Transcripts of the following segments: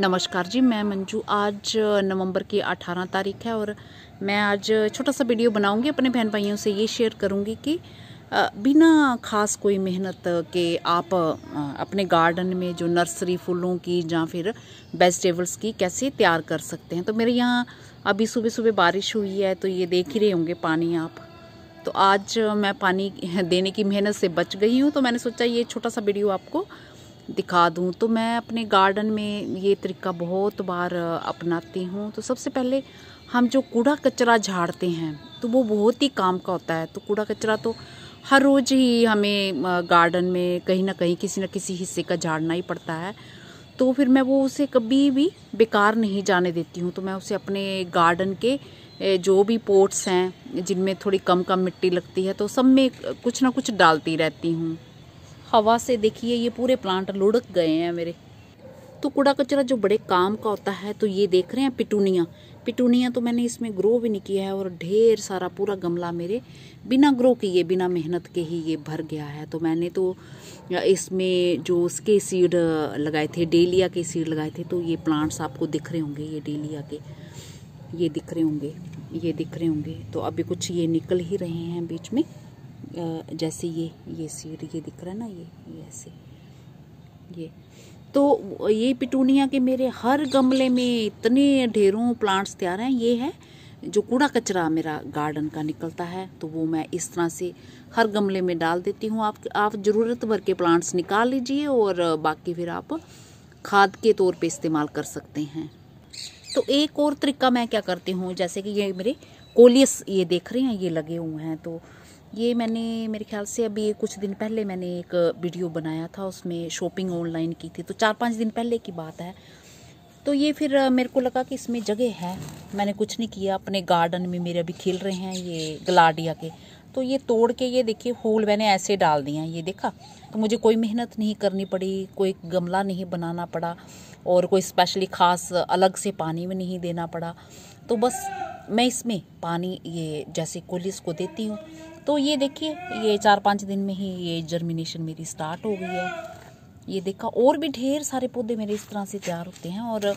नमस्कार जी मैं मंजू आज नवंबर की 18 तारीख है और मैं आज छोटा सा वीडियो बनाऊंगी अपने बहन भाइयों से ये शेयर करूंगी कि बिना खास कोई मेहनत के आप अपने गार्डन में जो नर्सरी फूलों की या फिर वेजिटेबल्स की कैसे तैयार कर सकते हैं तो मेरे यहाँ अभी सुबह सुबह बारिश हुई है तो ये देख ही रहे होंगे पानी आप तो आज मैं पानी देने की मेहनत से बच गई हूँ तो मैंने सोचा ये छोटा सा वीडियो आपको दिखा दूँ तो मैं अपने गार्डन में ये तरीका बहुत बार अपनाती हूँ तो सबसे पहले हम जो कूड़ा कचरा झाड़ते हैं तो वो बहुत ही काम का होता है तो कूड़ा कचरा तो हर रोज़ ही हमें गार्डन में कहीं ना कहीं किसी न किसी हिस्से का झाड़ना ही पड़ता है तो फिर मैं वो उसे कभी भी बेकार नहीं जाने देती हूँ तो मैं उसे अपने गार्डन के जो भी पोर्ट्स हैं जिनमें थोड़ी कम कम मिट्टी लगती है तो सब में कुछ ना कुछ डालती रहती हूँ हवा से देखिए ये पूरे प्लांट लुढ़क गए हैं मेरे तो कूड़ा कचरा जो बड़े काम का होता है तो ये देख रहे हैं पिटूनिया पिटूनिया तो मैंने इसमें ग्रो भी नहीं किया है और ढेर सारा पूरा गमला मेरे बिना ग्रो किए बिना मेहनत के ही ये भर गया है तो मैंने तो इसमें जो उसके सीड लगाए थे डेलिया के सीड लगाए थे तो ये प्लांट्स आपको दिख रहे होंगे ये डेलिया के ये दिख रहे होंगे ये दिख रहे होंगे तो अभी कुछ ये निकल ही रहे हैं बीच में जैसे ये ये सीड ये दिख रहा है ना ये ये ऐसे ये तो ये पिटूनिया के मेरे हर गमले में इतने ढेरों प्लांट्स तैयार हैं ये है जो कूड़ा कचरा मेरा गार्डन का निकलता है तो वो मैं इस तरह से हर गमले में डाल देती हूँ आप आप ज़रूरत भर के प्लांट्स निकाल लीजिए और बाकी फिर आप खाद के तौर पे इस्तेमाल कर सकते हैं तो एक और तरीका मैं क्या करती हूँ जैसे कि ये मेरे कोलियस ये देख रहे हैं ये लगे हुए हैं तो ये मैंने मेरे ख्याल से अभी कुछ दिन पहले मैंने एक वीडियो बनाया था उसमें शॉपिंग ऑनलाइन की थी तो चार पाँच दिन पहले की बात है तो ये फिर मेरे को लगा कि इसमें जगह है मैंने कुछ नहीं किया अपने गार्डन में मेरे अभी खिल रहे हैं ये गलाडिया के तो ये तोड़ के ये देखिए फूल मैंने ऐसे डाल दिए हैं ये देखा तो मुझे कोई मेहनत नहीं करनी पड़ी कोई गमला नहीं बनाना पड़ा और कोई स्पेशली ख़ास अलग से पानी भी नहीं देना पड़ा तो बस मैं इसमें पानी ये जैसे कोलिस को देती हूँ तो ये देखिए ये चार पाँच दिन में ही ये जर्मिनेशन मेरी स्टार्ट हो गई है ये देखा और भी ढेर सारे पौधे मेरे इस तरह से तैयार होते हैं और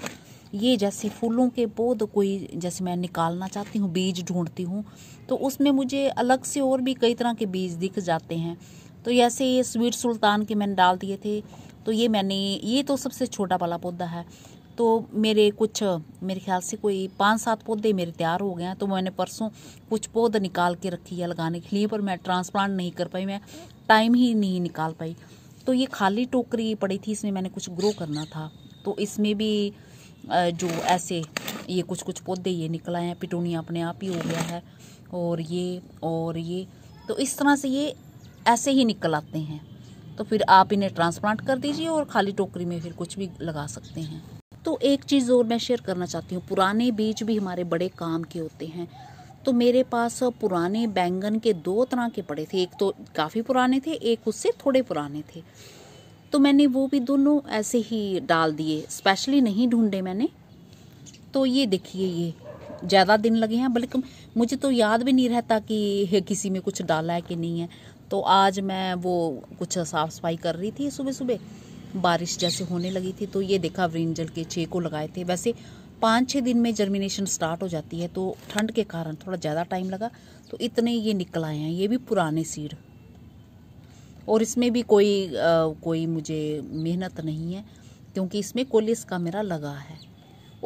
ये जैसे फूलों के पौध कोई जैसे मैं निकालना चाहती हूँ बीज ढूंढती हूँ तो उसमें मुझे अलग से और भी कई तरह के बीज दिख जाते हैं तो जैसे ये स्वीट सुल्तान के मैंने डाल दिए थे तो ये मैंने ये तो सबसे छोटा वाला पौधा है तो मेरे कुछ मेरे ख्याल से कोई पाँच सात पौधे मेरे तैयार हो गए हैं तो मैंने परसों कुछ पौधे निकाल के रखी है लगाने के लिए पर मैं ट्रांसप्लांट नहीं कर पाई मैं टाइम ही नहीं निकाल पाई तो ये खाली टोकरी पड़ी थी इसमें मैंने कुछ ग्रो करना था तो इसमें भी जो ऐसे ये कुछ कुछ पौधे ये आए हैं पिटूनिया अपने आप ही हो गया है और ये और ये तो इस तरह से ये ऐसे ही निकल आते हैं तो फिर आप इन्हें ट्रांसप्लांट कर दीजिए और खाली टोकरी में फिर कुछ भी लगा सकते हैं तो एक चीज़ और मैं शेयर करना चाहती हूँ पुराने बीज भी हमारे बड़े काम के होते हैं तो मेरे पास पुराने बैंगन के दो तरह के पड़े थे एक तो काफ़ी पुराने थे एक उससे थोड़े पुराने थे तो मैंने वो भी दोनों ऐसे ही डाल दिए स्पेशली नहीं ढूंढे मैंने तो ये देखिए ये ज़्यादा दिन लगे हैं बल्कि मुझे तो याद भी नहीं रहता कि किसी में कुछ डाला है कि नहीं है तो आज मैं वो कुछ साफ़ सफाई कर रही थी सुबह सुबह बारिश जैसे होने लगी थी तो ये देखा ब्रिंजल के छः को लगाए थे वैसे पाँच छः दिन में जर्मिनेशन स्टार्ट हो जाती है तो ठंड के कारण थोड़ा ज़्यादा टाइम लगा तो इतने ये निकल आए हैं ये भी पुराने सीड और इसमें भी कोई आ, कोई मुझे मेहनत नहीं है क्योंकि इसमें कोलिस का मेरा लगा है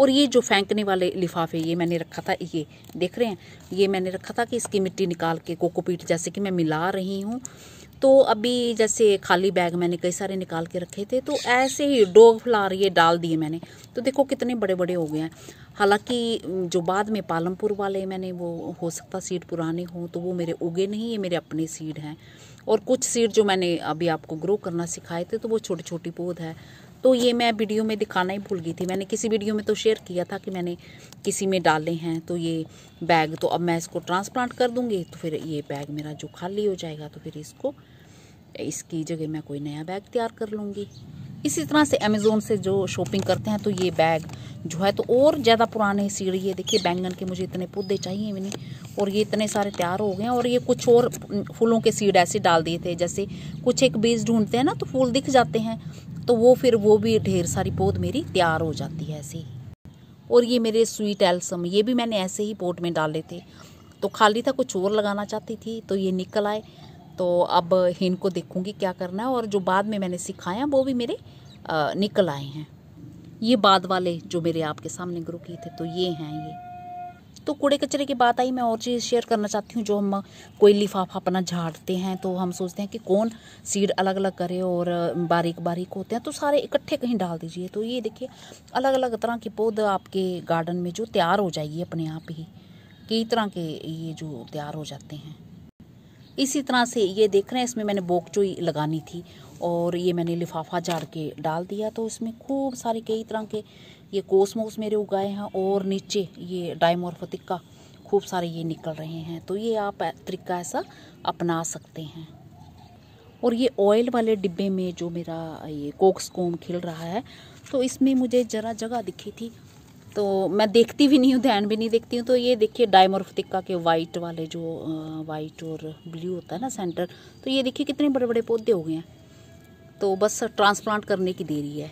और ये जो फेंकने वाले लिफाफे ये मैंने रखा था ये देख रहे हैं ये मैंने रखा था कि इसकी मिट्टी निकाल के कोकोपीट जैसे कि मैं मिला रही हूँ तो अभी जैसे खाली बैग मैंने कई सारे निकाल के रखे थे तो ऐसे ही डोग फ्लार ये डाल दिए मैंने तो देखो कितने बड़े बड़े हो गए हैं हालांकि जो बाद में पालमपुर वाले मैंने वो हो सकता सीड पुराने हों तो वो मेरे उगे नहीं ये मेरे अपने सीड हैं और कुछ सीड जो मैंने अभी आपको ग्रो करना सिखाए थे तो वो छोटी छोटी पौध है तो ये मैं वीडियो में दिखाना ही भूल गई थी मैंने किसी वीडियो में तो शेयर किया था कि मैंने किसी में डाले हैं तो ये बैग तो अब मैं इसको ट्रांसप्लांट कर दूँगी तो फिर ये बैग मेरा जो खाली हो जाएगा तो फिर इसको इसकी जगह मैं कोई नया बैग तैयार कर लूँगी इसी तरह से अमेज़ोन से जो शॉपिंग करते हैं तो ये बैग जो है तो और ज़्यादा पुराने सीढ़ी है देखिए बैंगन के मुझे इतने पौधे चाहिए मैंने और ये इतने सारे तैयार हो गए हैं और ये कुछ और फूलों के सीड ऐसे डाल दिए थे जैसे कुछ एक बीज ढूंढते हैं ना तो फूल दिख जाते हैं तो वो फिर वो भी ढेर सारी पौध मेरी तैयार हो जाती है ऐसे ही और ये मेरे स्वीट एल्सम ये भी मैंने ऐसे ही पोट में डाले थे तो खाली था कुछ और लगाना चाहती थी तो ये निकल आए तो अब इनको देखूंगी क्या करना है और जो बाद में मैंने सिखाया वो भी मेरे निकल आए हैं ये बाद वाले जो मेरे आपके सामने ग्रो किए थे तो ये हैं ये तो कूड़े कचरे की बात आई मैं और चीज़ शेयर करना चाहती हूँ जो हम कोई लिफाफा अपना झाड़ते हैं तो हम सोचते हैं कि कौन सीड अलग अलग करे और बारीक बारीक होते हैं तो सारे इकट्ठे कहीं डाल दीजिए तो ये देखिए अलग अलग तरह के पौधे आपके गार्डन में जो तैयार हो जाइए अपने आप ही कई तरह के ये जो तैयार हो जाते हैं इसी तरह से ये देख रहे हैं इसमें मैंने बोकचोई लगानी थी और ये मैंने लिफाफा झाड़ के डाल दिया तो इसमें खूब सारे कई तरह के ये कोसमोस मेरे उगाए हैं और नीचे ये डायमोरफतिक का खूब सारे ये निकल रहे हैं तो ये आप तरीका ऐसा अपना सकते हैं और ये ऑयल वाले डिब्बे में जो मेरा ये कोक्स कोम खिल रहा है तो इसमें मुझे ज़रा जगह दिखी थी तो मैं देखती भी नहीं हूँ ध्यान भी नहीं देखती हूँ तो ये देखिए डायमोरफिका के वाइट वाले जो वाइट और ब्लू होता है ना सेंटर तो ये देखिए कितने बड़े बड़े पौधे हो गए हैं तो बस ट्रांसप्लांट करने की देरी है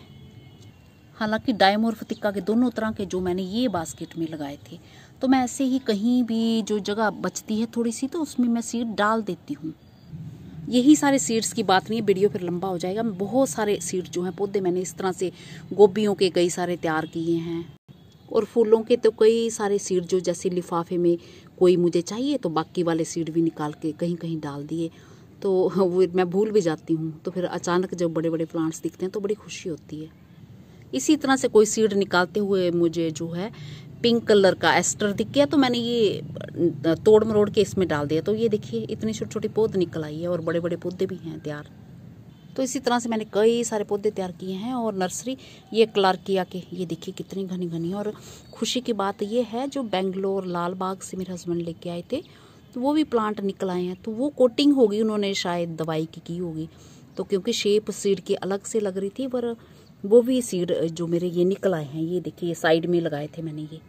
हालांकि डायम और फतिक्का के दोनों तरह के जो मैंने ये बास्केट में लगाए थे तो मैं ऐसे ही कहीं भी जो जगह बचती है थोड़ी सी तो उसमें मैं सीड डाल देती हूँ यही सारे सीड्स की बात नहीं है वीडियो फिर लंबा हो जाएगा बहुत सारे सीड जो हैं पौधे मैंने इस तरह से गोभीों के कई सारे तैयार किए हैं और फूलों के तो कई सारे सीड जो जैसे लिफाफे में कोई मुझे चाहिए तो बाकी वाले सीड भी निकाल के कहीं कहीं डाल दिए तो हाँ, वो मैं भूल भी जाती हूँ तो फिर अचानक जब बड़े बड़े प्लांट्स दिखते हैं तो बड़ी खुशी होती है इसी तरह से कोई सीड निकालते हुए मुझे जो है पिंक कलर का एस्टर दिख गया तो मैंने ये तोड़ मरोड़ के इसमें डाल दिया तो ये देखिए इतनी छोटी छोटी पौध निकल आई है और बड़े बड़े पौधे भी हैं तैयार तो इसी तरह से मैंने कई सारे पौधे तैयार किए हैं और नर्सरी ये किया के ये देखिए कितनी घनी घनी और खुशी की बात ये है जो बेंगलोर लाल बाग से मेरे हस्बैंड लेके आए थे तो वो भी प्लांट निकल आए हैं तो वो कोटिंग होगी उन्होंने शायद दवाई की की होगी तो क्योंकि शेप सीड की अलग से लग रही थी पर वो भी सीड जो मेरे ये निकल आए हैं ये देखिए ये साइड में लगाए थे मैंने ये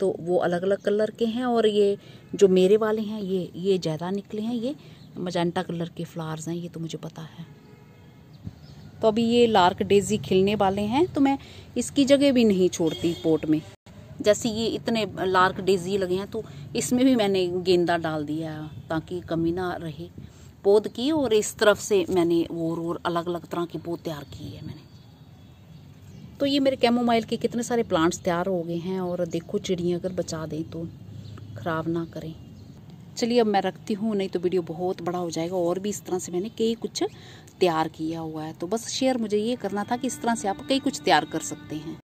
तो वो अलग अलग कलर के हैं और ये जो मेरे वाले हैं ये ये ज़्यादा निकले हैं ये मजेंटा कलर के फ्लावर्स हैं ये तो मुझे पता है तो अभी ये लार्क डेजी खिलने वाले हैं तो मैं इसकी जगह भी नहीं छोड़ती पोट में जैसे ये इतने लार्क डेजी लगे हैं तो इसमें भी मैंने गेंदा डाल दिया ताकि कमी ना रहे पौध की और इस तरफ से मैंने और और अलग अलग तरह की पौध तैयार की है मैंने तो ये मेरे कैमोमाइल के कितने सारे प्लांट्स तैयार हो गए हैं और देखो चिड़िया अगर बचा दें तो ख़राब ना करें चलिए अब मैं रखती हूँ नहीं तो वीडियो बहुत बड़ा हो जाएगा और भी इस तरह से मैंने कई कुछ तैयार किया हुआ है तो बस शेयर मुझे ये करना था कि इस तरह से आप कई कुछ तैयार कर सकते हैं